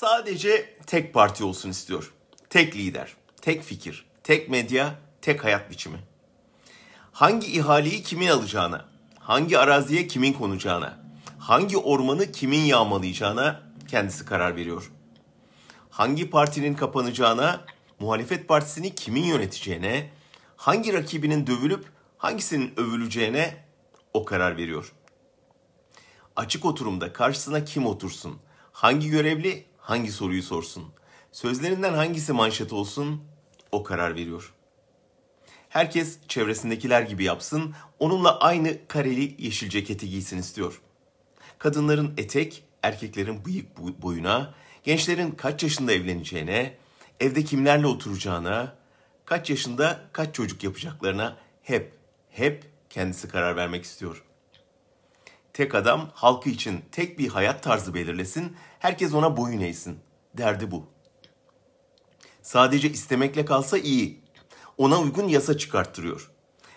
sadece tek parti olsun istiyor. Tek lider, tek fikir, tek medya, tek hayat biçimi. Hangi ihaleyi kimin alacağına, hangi araziye kimin konacağına, hangi ormanı kimin yağmalayacağına kendisi karar veriyor. Hangi partinin kapanacağına, muhalefet partisini kimin yöneteceğine, hangi rakibinin dövülüp hangisinin övüleceğine o karar veriyor. Açık oturumda karşısına kim otursun, hangi görevli hangi soruyu sorsun, sözlerinden hangisi manşet olsun o karar veriyor. Herkes çevresindekiler gibi yapsın, onunla aynı kareli yeşil ceketi giysin istiyor. Kadınların etek, erkeklerin bıyık boyuna, gençlerin kaç yaşında evleneceğine, evde kimlerle oturacağına, kaç yaşında kaç çocuk yapacaklarına hep hep kendisi karar vermek istiyor. Tek adam halkı için tek bir hayat tarzı belirlesin, herkes ona boyun eğsin. Derdi bu. Sadece istemekle kalsa iyi. Ona uygun yasa çıkarttırıyor.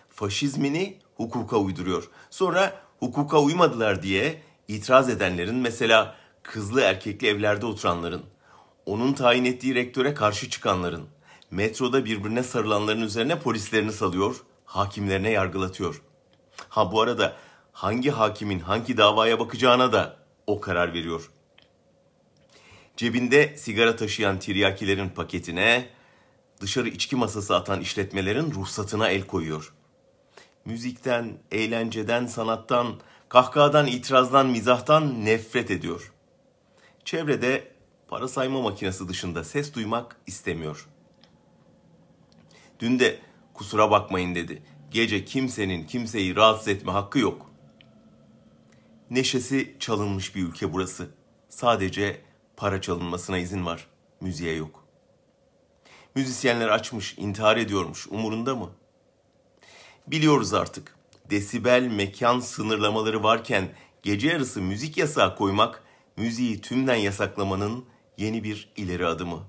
Faşizmini hukuka uyduruyor. Sonra hukuka uymadılar diye itiraz edenlerin mesela kızlı erkekli evlerde oturanların, onun tayin ettiği rektöre karşı çıkanların, metroda birbirine sarılanların üzerine polislerini salıyor, hakimlerine yargılatıyor. Ha bu arada hangi hakimin hangi davaya bakacağına da o karar veriyor. Cebinde sigara taşıyan tiryakilerin paketine, dışarı içki masası atan işletmelerin ruhsatına el koyuyor. Müzikten, eğlenceden, sanattan, kahkahadan, itirazdan, mizahtan nefret ediyor. Çevrede para sayma makinesi dışında ses duymak istemiyor. Dün de kusura bakmayın dedi. Gece kimsenin kimseyi rahatsız etme hakkı yok. Neşesi çalınmış bir ülke burası. Sadece para çalınmasına izin var. Müziğe yok. Müzisyenler açmış, intihar ediyormuş. Umurunda mı? Biliyoruz artık. Desibel mekan sınırlamaları varken gece yarısı müzik yasağı koymak müziği tümden yasaklamanın yeni bir ileri adımı.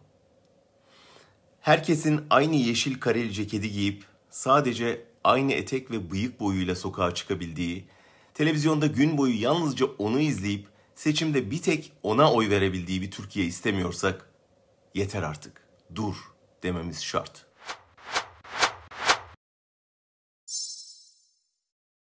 Herkesin aynı yeşil kareli ceketi giyip sadece aynı etek ve bıyık boyuyla sokağa çıkabildiği Televizyonda gün boyu yalnızca onu izleyip seçimde bir tek ona oy verebildiği bir Türkiye istemiyorsak yeter artık dur dememiz şart.